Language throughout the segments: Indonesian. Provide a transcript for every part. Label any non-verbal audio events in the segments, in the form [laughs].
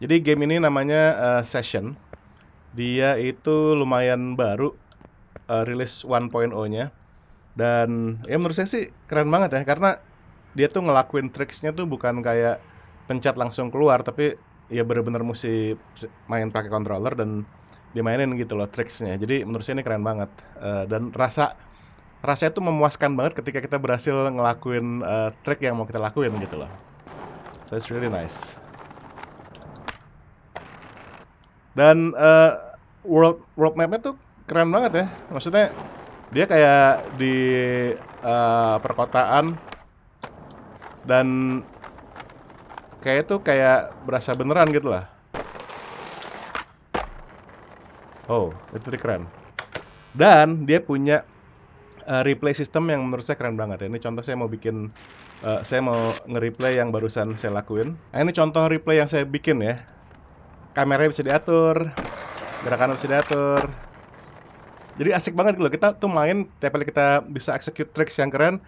Jadi game ini namanya uh, Session. Dia itu lumayan baru uh, rilis 1.0-nya dan ya menurut saya sih keren banget ya karena dia tuh ngelakuin tricksnya tuh bukan kayak pencet langsung keluar tapi ya bener-bener mesti main pakai controller dan dimainin gitu loh tricksnya jadi menurut saya ini keren banget uh, dan rasa rasanya tuh memuaskan banget ketika kita berhasil ngelakuin uh, trik yang mau kita lakuin gitu loh so it's really nice dan uh, world world mapnya tuh keren banget ya maksudnya dia kayak di uh, perkotaan dan kayak itu kayak berasa beneran gitu lah oh itu keren dan dia punya uh, replay system yang menurut saya keren banget ya. Ini contoh saya mau bikin uh, saya mau nge-replay yang barusan saya lakuin. Nah, ini contoh replay yang saya bikin ya kameranya bisa diatur gerakan bisa diatur jadi asik banget loh kita tuh main tiap kali kita bisa execute tricks yang keren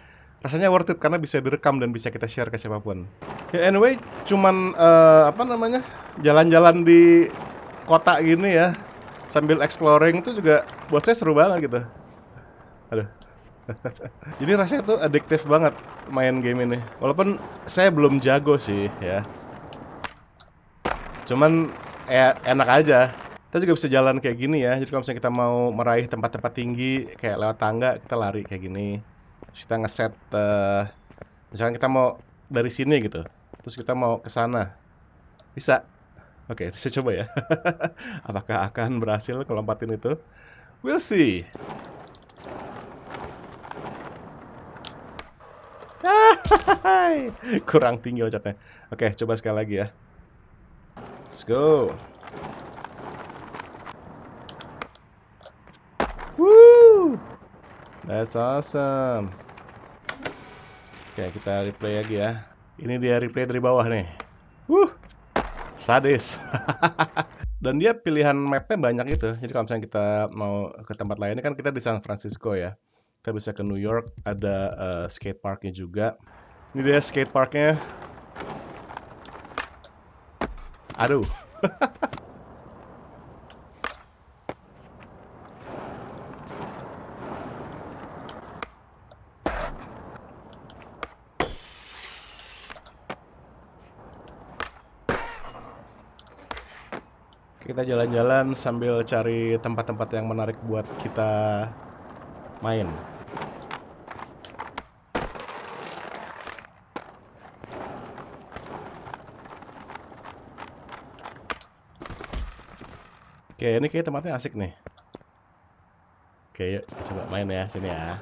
rasanya worth it karena bisa direkam dan bisa kita share ke siapapun ya anyway cuman uh, apa namanya jalan-jalan di kota gini ya sambil exploring itu juga buat saya seru banget gitu aduh [laughs] jadi rasanya tuh adiktif banget main game ini walaupun saya belum jago sih ya cuman eh, enak aja kita juga bisa jalan kayak gini ya jadi kalau misalnya kita mau meraih tempat-tempat tinggi kayak lewat tangga kita lari kayak gini terus kita ngeset uh, eh, misalkan kita mau dari sini gitu terus kita mau ke sana bisa oke okay, [laughs] saya coba ya [laughs] apakah akan berhasil kelompatin itu we'll see [laughs] kurang tinggi loncatnya oke okay, coba sekali lagi ya Let's go. Woo! That's awesome. Oke, kita replay lagi ya. Ini dia replay dari bawah nih. Wuh. Sadis. [laughs] Dan dia pilihan mapnya banyak itu. Jadi kalau misalnya kita mau ke tempat lain, kan kita di San Francisco ya. Kita bisa ke New York, ada uh, eh, skate parknya juga. Ini dia skate parknya. Aduh. kita jalan-jalan sambil cari tempat-tempat yang menarik buat kita main. Oke, ini kayak tempatnya asik nih. Oke, yuk coba main ya sini ya.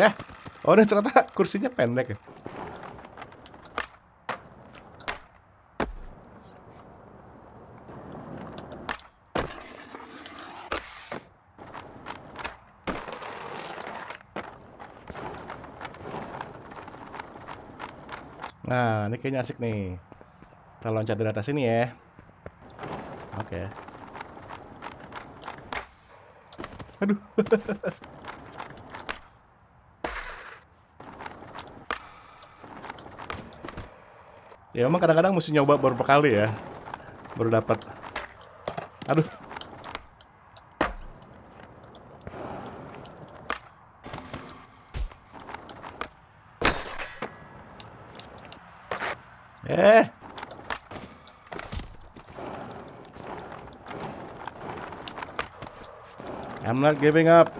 Eh, oh ini ternyata kursinya pendek ya. Nah, ini kayaknya asik nih. Kita loncat dari atas ini ya. Oke. Okay. Aduh. [laughs] ya emang kadang-kadang mesti nyoba beberapa kali ya. Baru dapat. Aduh. Eh. I'm not giving up.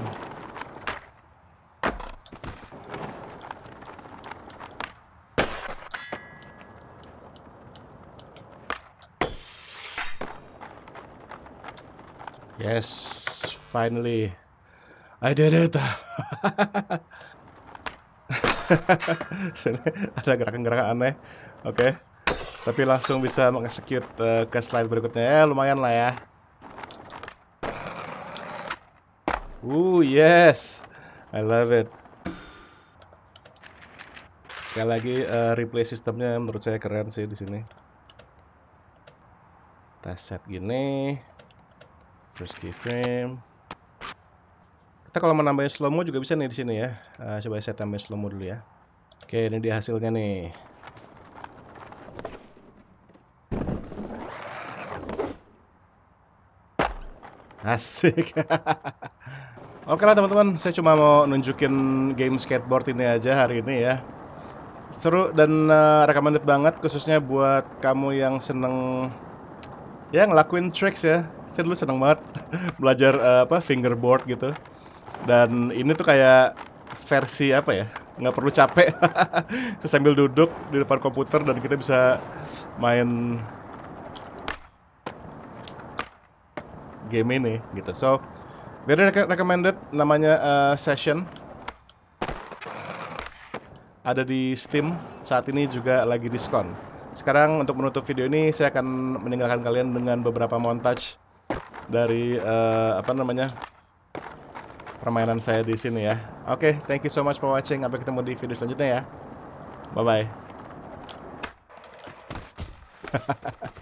Yes, finally. I did it. [laughs] ada gerakan-gerakan aneh. Oke. Okay. Tapi langsung bisa mengeksekut uh, eh, ke slide berikutnya. Eh, lumayan lah ya. Ooh, yes. I love it. Sekali lagi uh, replay sistemnya menurut saya keren sih di sini. Test set gini. First keyframe. Kita kalau menambahin slow mo juga bisa nih di sini ya. Uh, coba saya tambahin slow mo dulu ya. Oke, ini dia hasilnya nih. Asik. [laughs] Oke lah teman-teman, saya cuma mau nunjukin game skateboard ini aja hari ini ya. Seru dan uh, recommended banget khususnya buat kamu yang seneng ya ngelakuin tricks ya. Saya dulu seneng banget [laughs] belajar uh, apa fingerboard gitu. Dan ini tuh kayak versi apa ya? nggak perlu capek. Sesambil [laughs] sambil duduk di depan komputer dan kita bisa main game ini gitu. So Very recommended namanya uh, Session. Ada di Steam, saat ini juga lagi diskon. Sekarang untuk menutup video ini saya akan meninggalkan kalian dengan beberapa montage dari uh, apa namanya? permainan saya di sini ya. Oke, okay, thank you so much for watching. Sampai ketemu di video selanjutnya ya. Bye bye. [laughs]